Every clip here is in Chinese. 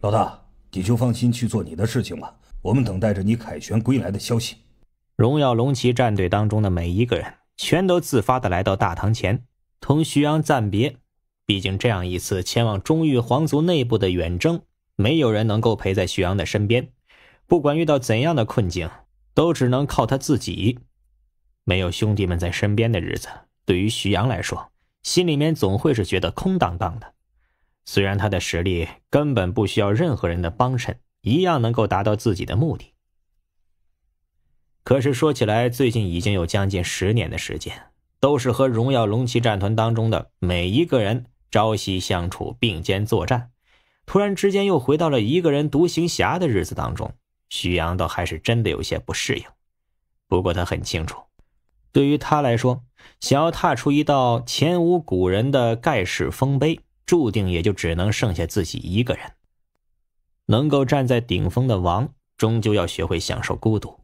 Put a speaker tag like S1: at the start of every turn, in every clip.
S1: 老大，你就放心去做你的事情吧，我们等待着你凯旋归来的消息。荣耀龙骑战队当中的每一个人，全都自发的来到大堂前，同徐阳暂别。毕竟这样一次前往中域皇族内部的远征，没有人能够陪在徐阳的身边。不管遇到怎样的困境，都只能靠他自己。没有兄弟们在身边的日子，对于徐阳来说，心里面总会是觉得空荡荡的。虽然他的实力根本不需要任何人的帮衬，一样能够达到自己的目的。可是说起来，最近已经有将近十年的时间，都是和荣耀龙骑战团当中的每一个人朝夕相处、并肩作战，突然之间又回到了一个人独行侠的日子当中，徐阳倒还是真的有些不适应。不过他很清楚，对于他来说，想要踏出一道前无古人的盖世丰碑。注定也就只能剩下自己一个人。能够站在顶峰的王，终究要学会享受孤独，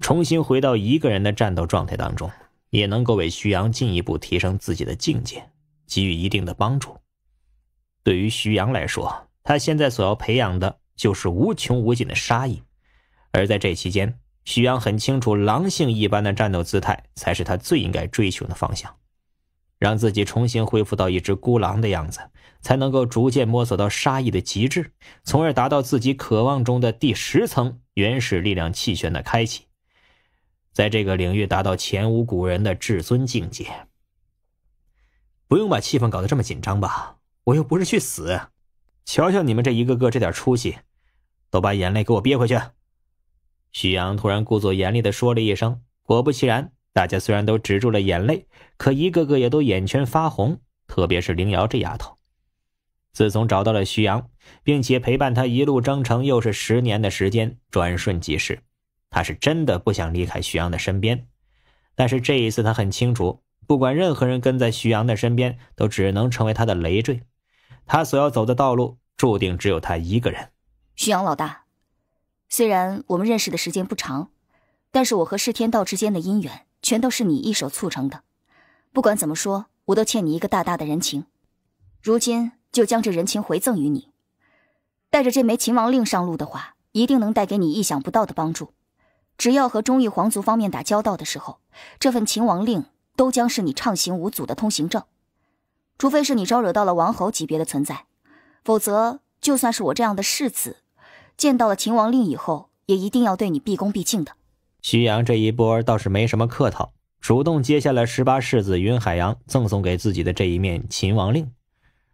S1: 重新回到一个人的战斗状态当中，也能够为徐阳进一步提升自己的境界，给予一定的帮助。对于徐阳来说，他现在所要培养的就是无穷无尽的杀意，而在这期间，徐阳很清楚，狼性一般的战斗姿态才是他最应该追求的方向。让自己重新恢复到一只孤狼的样子，才能够逐渐摸索到杀意的极致，从而达到自己渴望中的第十层原始力量气旋的开启，在这个领域达到前无古人的至尊境界。不用把气氛搞得这么紧张吧，我又不是去死。瞧瞧你们这一个个这点出息，都把眼泪给我憋回去。徐阳突然故作严厉的说了一声，果不其然。大家虽然都止住了眼泪，可一个个也都眼圈发红。特别是凌瑶这丫头，自从找到了徐阳，并且陪伴他一路征程，又是十年的时间，转瞬即逝。她是真的不想离开徐阳的身边，但是这一次她很清楚，不管任何人跟在徐阳的身边，都只能成为他的累赘。他所要走的道路，注定只有他一个人。
S2: 徐阳老大，虽然我们认识的时间不长，但是我和释天道之间的姻缘。全都是你一手促成的，不管怎么说，我都欠你一个大大的人情。如今就将这人情回赠于你，带着这枚秦王令上路的话，一定能带给你意想不到的帮助。只要和忠义皇族方面打交道的时候，这份秦王令都将是你畅行无阻的通行证。除非是你招惹到了王侯级别的存在，否则就算是我这样的世子，见到了秦王令以后，也一定要对你毕恭毕敬的。
S1: 徐阳这一波倒是没什么客套，主动接下了十八世子云海洋赠送给自己的这一面秦王令。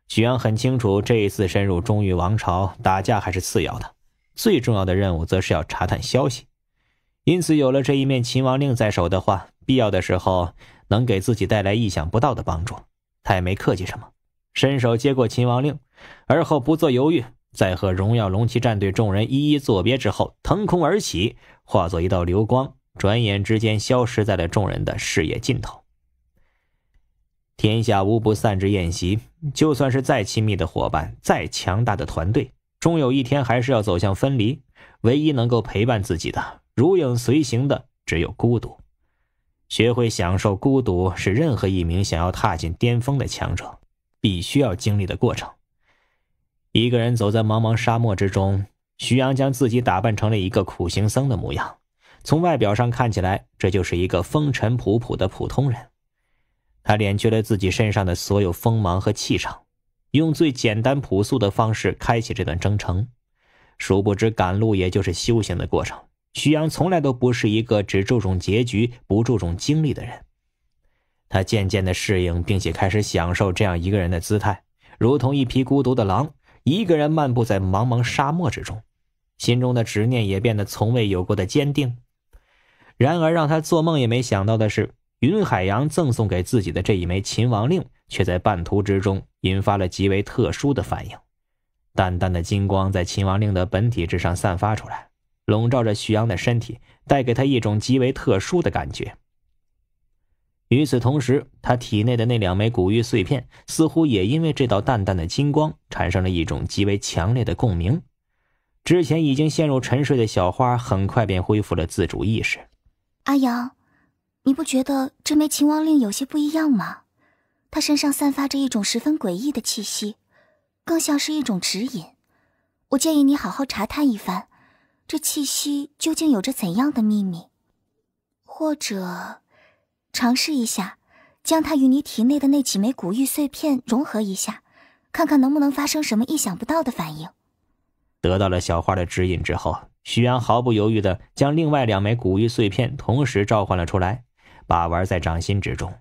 S1: 徐阳很清楚，这一次深入中域王朝打架还是次要的，最重要的任务则是要查探消息。因此，有了这一面秦王令在手的话，必要的时候能给自己带来意想不到的帮助。他也没客气什么，伸手接过秦王令，而后不做犹豫。在和荣耀龙骑战队众人一一作别之后，腾空而起，化作一道流光，转眼之间消失在了众人的视野尽头。天下无不散之宴席，就算是再亲密的伙伴，再强大的团队，终有一天还是要走向分离。唯一能够陪伴自己的、如影随形的，只有孤独。学会享受孤独，是任何一名想要踏进巅峰的强者，必须要经历的过程。一个人走在茫茫沙漠之中，徐阳将自己打扮成了一个苦行僧的模样。从外表上看起来，这就是一个风尘仆仆的普通人。他敛去了自己身上的所有锋芒和气场，用最简单朴素的方式开启这段征程。殊不知，赶路也就是修行的过程。徐阳从来都不是一个只注重结局不注重经历的人。他渐渐地适应，并且开始享受这样一个人的姿态，如同一匹孤独的狼。一个人漫步在茫茫沙漠之中，心中的执念也变得从未有过的坚定。然而，让他做梦也没想到的是，云海洋赠送给自己的这一枚秦王令，却在半途之中引发了极为特殊的反应。淡淡的金光在秦王令的本体之上散发出来，笼罩着徐阳的身体，带给他一种极为特殊的感觉。与此同时，他体内的那两枚古玉碎片似乎也因为这道淡淡的金光产生了一种极为强烈的共鸣。之前已经陷入沉睡的小花很快便恢复了自主意识。
S2: 阿阳，你不觉得这枚秦王令有些不一样吗？它身上散发着一种十分诡异的气息，更像是一种指引。我建议你好好查探一番，这气息究竟有着怎样的秘密，或者……尝试一下，将它与你体内的那几枚古玉碎片融合一下，看看能不能发生什么意想不到的反应。
S1: 得到了小花的指引之后，徐阳毫不犹豫地将另外两枚古玉碎片同时召唤了出来，把玩在掌心之中，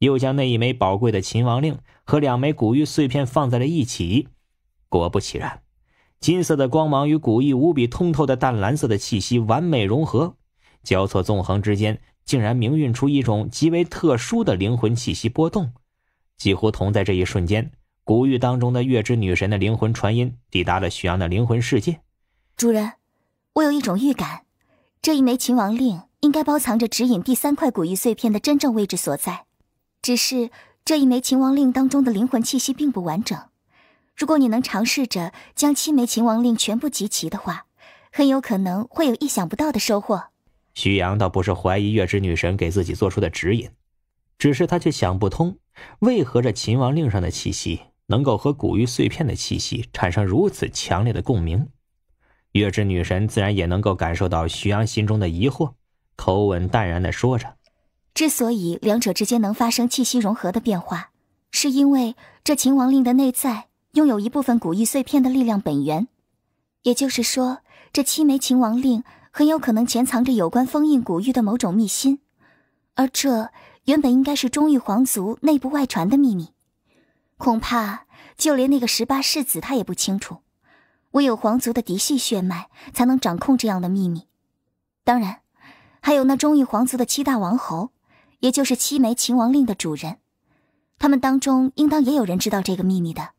S1: 又将那一枚宝贵的秦王令和两枚古玉碎片放在了一起。果不其然，金色的光芒与古玉无比通透的淡蓝色的气息完美融合，交错纵横之间。竟然明运出一种极为特殊的灵魂气息波动，几乎同在这一瞬间，古玉当中的月之女神的灵魂传音抵达了徐阳的灵魂世界。
S2: 主人，我有一种预感，这一枚秦王令应该包藏着指引第三块古玉碎片的真正位置所在。只是这一枚秦王令当中的灵魂气息并不完整。如果你能尝试着将七枚秦王令全部集齐的话，很有可能会有意想不到的收获。
S1: 徐阳倒不是怀疑月之女神给自己做出的指引，只是他却想不通，为何这秦王令上的气息能够和古玉碎片的气息产生如此强烈的共鸣。月之女神自然也能够感受到徐阳心中的疑惑，口吻淡然地说着：“
S2: 之所以两者之间能发生气息融合的变化，是因为这秦王令的内在拥有一部分古玉碎片的力量本源，也就是说，这七枚秦王令。”很有可能潜藏着有关封印古玉的某种秘辛，而这原本应该是中域皇族内部外传的秘密，恐怕就连那个十八世子他也不清楚。唯有皇族的嫡系血脉才能掌控这样的秘密，当然，还有那中域皇族的七大王侯，也就是七枚秦王令的主人，他们当中应当也有人知道这个秘密的。